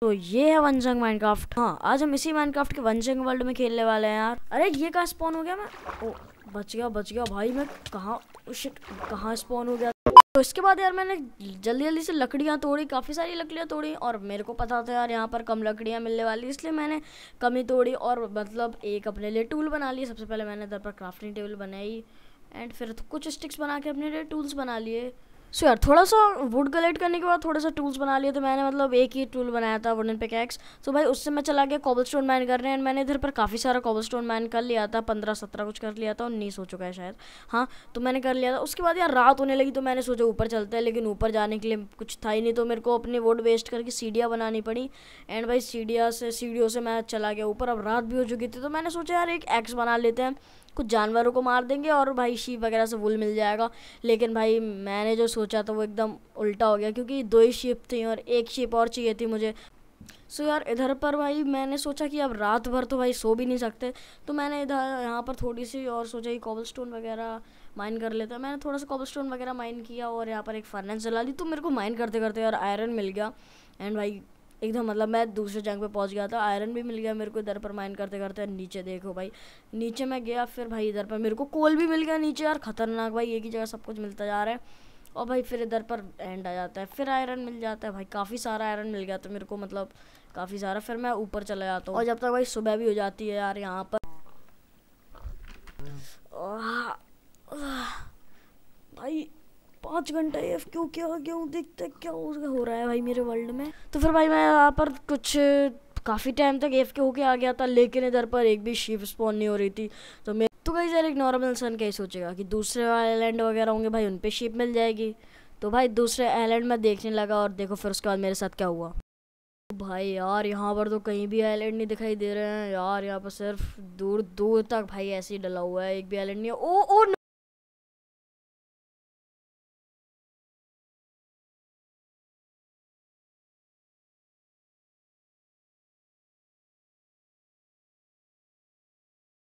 तो ये है वनजंग माइनक्राफ्ट हाँ आज हम इसी माइनक्राफ्ट के वनजंग वर्ल्ड में खेलने वाले हैं यार अरे ये कहाँ स्पॉन हो गया मैं ओ बच गया बच गया भाई मैं कहाँ कहाँ स्पॉन हो गया तो इसके बाद यार मैंने जल्दी जल्दी से लकड़ियाँ तोड़ी काफ़ी सारी लकड़ियाँ तोड़ी और मेरे को पता था यार यहाँ पर कम लकड़ियाँ मिलने वाली इसलिए मैंने कमी तोड़ी और मतलब एक अपने लिए टूल बना लिए सबसे पहले मैंने इधर पर क्राफ्टिंग टेबल बनाई एंड फिर तो कुछ स्टिक्स बना के अपने लिए टूल्स बना लिए सो so, यार थोड़ा सा वुड कलेक्ट करने के बाद थोड़ा सा टूल्स बना लिए थे तो मैंने मतलब एक ही टूल बनाया था वुडन पिकैक्स तो भाई उससे मैं चला गया कॉबल स्टोन माइन करने एंड मैंने इधर पर काफ़ी सारा कॉबल स्टोन माइन कर लिया था पंद्रह सत्रह कुछ कर लिया था उन्नीस हो चुका है शायद हाँ तो मैंने कर लिया था उसके बाद यार रात होने लगी तो मैंने सोचा ऊपर चलते हैं लेकिन ऊपर जाने के लिए कुछ था ही नहीं तो मेरे को अपनी वुड वेस्ट करके सीढ़ियाँ बनानी पड़ी एंड भाई सीढ़िया से सीढ़ियों से मैं चला गया ऊपर अब रात भी हो चुकी थी तो मैंने सोचा यार एक एक्स बना लेते हैं कुछ जानवरों को मार देंगे और भाई शीप वगैरह से वुल मिल जाएगा लेकिन भाई मैंने जो सोचा था तो वो एकदम उल्टा हो गया क्योंकि दो ही शिप थी और एक शिप और चाहिए थी मुझे सो so, यार इधर पर भाई मैंने सोचा कि अब रात भर तो भाई सो भी नहीं सकते तो मैंने इधर यहाँ पर थोड़ी सी और सोचा कि कॉबल स्टोन वगैरह माइन कर लेते हैं मैंने थोड़ा सा कॉबल स्टोन वगैरह माइन किया और यहाँ पर एक फर्नेस जला ली तो मेरे को माइन करते करते यार आयरन मिल गया एंड भाई एकदम मतलब मैं दूसरे जंग पे पहुंच गया था आयरन भी मिल गया मेरे को इधर पर माइन करते करते नीचे देखो भाई नीचे मैं गया फिर भाई इधर पर मेरे को कोल भी मिल गया नीचे यार खतरनाक भाई एक ही जगह सब कुछ मिलता जा रहा है और भाई फिर इधर पर एंड आ जाता है फिर आयरन मिल जाता है भाई काफ़ी सारा आयरन मिल गया तो मेरे को मतलब काफ़ी सारा फिर मैं ऊपर चला जाता हूँ और जब तक भाई सुबह भी हो जाती है यार यहाँ पर भाई पाँच घंटा एफ क्यों क्या क्यों देखते क्या हो रहा है भाई मेरे वर्ल्ड में तो फिर भाई मैं यहाँ पर कुछ काफ़ी टाइम तक एफ के होके आ गया था लेकिन इधर पर एक भी शिप स्पॉन नहीं हो रही थी तो मैं तो कई सर एक नॉर्मल सन कहीं सोचेगा कि दूसरे आईलैंड वगैरह होंगे भाई उन पर शिप मिल जाएगी तो भाई दूसरे आईलैंड में देखने लगा और देखो फिर उसके बाद मेरे साथ क्या हुआ भाई यार यहाँ पर तो कहीं भी आइलैंड नहीं दिखाई दे रहे हैं यार यहाँ पर सिर्फ दूर दूर तक भाई ऐसे ही डला हुआ है एक भी आइलैंड नहीं है ओ ओ